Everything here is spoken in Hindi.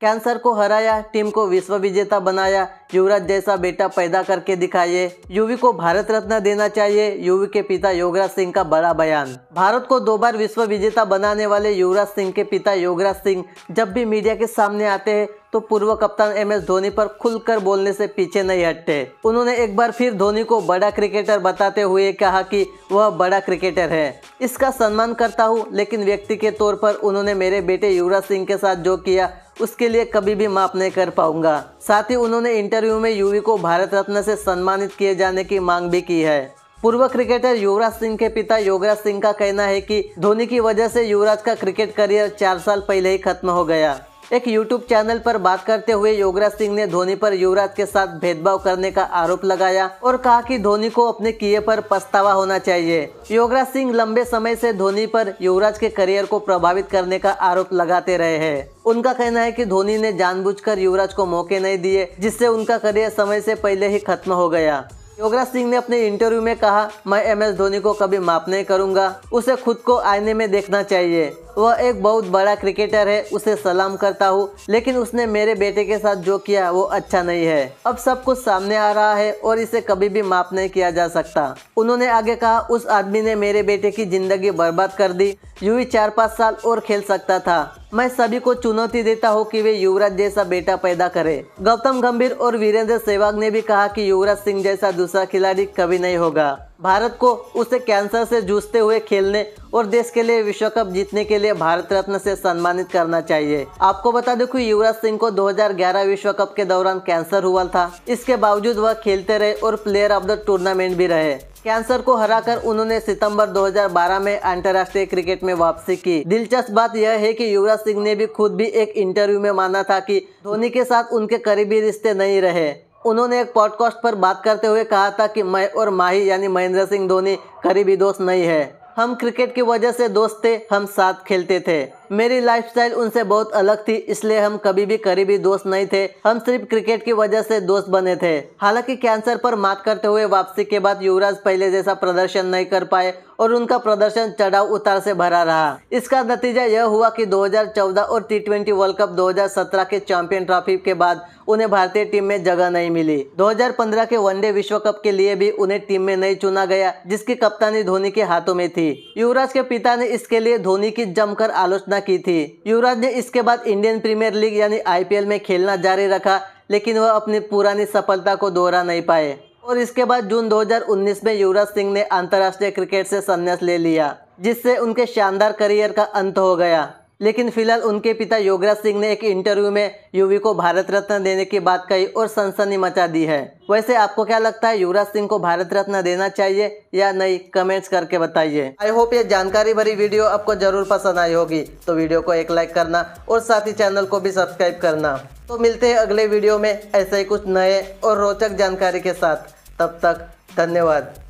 कैंसर को हराया टीम को विश्व विजेता बनाया युवराज जैसा बेटा पैदा करके दिखाइए युवी को भारत रत्न देना चाहिए युवी के पिता योगराज सिंह का बड़ा बयान भारत को दो बार विश्व विजेता बनाने वाले युवराज सिंह के पिता योगराज सिंह जब भी मीडिया के सामने आते हैं तो पूर्व कप्तान एम एस धोनी पर खुलकर बोलने से पीछे नहीं हटते उन्होंने एक बार फिर धोनी को बड़ा क्रिकेटर बताते हुए कहा कि वह बड़ा क्रिकेटर है इसका सम्मान करता हूँ लेकिन व्यक्ति के तौर पर उन्होंने मेरे बेटे युवराज सिंह के साथ जो किया उसके लिए कभी भी माफ नहीं कर पाऊंगा साथ ही उन्होंने इंटरव्यू में युवी को भारत रत्न से सम्मानित किए जाने की मांग भी की है पूर्व क्रिकेटर युवराज सिंह के पिता योगराज सिंह का कहना है कि धोनी की वजह से युवराज का क्रिकेट करियर चार साल पहले ही खत्म हो गया एक यूट्यूब चैनल पर बात करते हुए योगराज सिंह ने धोनी पर युवराज के साथ भेदभाव करने का आरोप लगाया और कहा कि धोनी को अपने किए पर पछतावा होना चाहिए योगराज सिंह लंबे समय से धोनी पर युवराज के करियर को प्रभावित करने का आरोप लगाते रहे हैं उनका कहना है कि धोनी ने जानबूझकर युवराज को मौके नहीं दिए जिससे उनका करियर समय से पहले ही खत्म हो गया योगराज सिंह ने अपने इंटरव्यू में कहा मैं एम एस धोनी को कभी माफ नहीं करूंगा उसे खुद को आईने में देखना चाहिए वह एक बहुत बड़ा क्रिकेटर है उसे सलाम करता हूँ लेकिन उसने मेरे बेटे के साथ जो किया वो अच्छा नहीं है अब सब कुछ सामने आ रहा है और इसे कभी भी माफ नहीं किया जा सकता उन्होंने आगे कहा उस आदमी ने मेरे बेटे की जिंदगी बर्बाद कर दी यूं ही चार पाँच साल और खेल सकता था मैं सभी को चुनौती देता हूँ कि वे युवराज जैसा बेटा पैदा करें। गौतम गंभीर और वीरेंद्र सहवाग ने भी कहा कि युवराज सिंह जैसा दूसरा खिलाड़ी कभी नहीं होगा भारत को उसे कैंसर से जूझते हुए खेलने और देश के लिए विश्व कप जीतने के लिए भारत रत्न से सम्मानित करना चाहिए आपको बता दें कि युवराज सिंह को 2011 विश्व कप के दौरान कैंसर हुआ था इसके बावजूद वह खेलते रहे और प्लेयर ऑफ द टूर्नामेंट भी रहे कैंसर को हराकर उन्होंने सितंबर 2012 में अंतर्राष्ट्रीय क्रिकेट में वापसी की दिलचस्प बात यह है कि युवराज सिंह ने भी खुद भी एक इंटरव्यू में माना था कि धोनी के साथ उनके करीबी रिश्ते नहीं रहे उन्होंने एक पॉडकास्ट पर बात करते हुए कहा था कि मैं और माही यानी महेंद्र सिंह धोनी करीबी दोस्त नहीं है हम क्रिकेट की वजह से दोस्त थे हम साथ खेलते थे मेरी लाइफस्टाइल उनसे बहुत अलग थी इसलिए हम कभी भी करीबी दोस्त नहीं थे हम सिर्फ क्रिकेट की वजह से दोस्त बने थे हालांकि कैंसर पर मात करते हुए वापसी के बाद युवराज पहले जैसा प्रदर्शन नहीं कर पाए और उनका प्रदर्शन चढ़ाव उतार से भरा रहा इसका नतीजा यह हुआ कि 2014 और टी ट्वेंटी वर्ल्ड कप 2017 के चैंपियन ट्रॉफी के बाद उन्हें भारतीय टीम में जगह नहीं मिली 2015 के वनडे विश्व कप के लिए भी उन्हें टीम में नहीं चुना गया जिसकी कप्तानी धोनी के हाथों में थी युवराज के पिता ने इसके लिए धोनी की जमकर आलोचना घोषणा की थी युवराज ने इसके बाद इंडियन प्रीमियर लीग यानी आईपीएल में खेलना जारी रखा लेकिन वह अपनी पुरानी सफलता को दोहरा नहीं पाए और इसके बाद जून 2019 में युवराज सिंह ने अंतर्राष्ट्रीय क्रिकेट से संन्यास ले लिया जिससे उनके शानदार करियर का अंत हो गया लेकिन फिलहाल उनके पिता योगराज सिंह ने एक इंटरव्यू में युवी को भारत रत्न देने की बात कही और सनसनी मचा दी है वैसे आपको क्या लगता है युवराज सिंह को भारत रत्न देना चाहिए या नहीं कमेंट्स करके बताइए आई होप ये जानकारी भरी वीडियो आपको जरूर पसंद आई होगी तो वीडियो को एक लाइक करना और साथ ही चैनल को भी सब्सक्राइब करना तो मिलते हैं अगले वीडियो में ऐसे ही कुछ नए और रोचक जानकारी के साथ तब तक धन्यवाद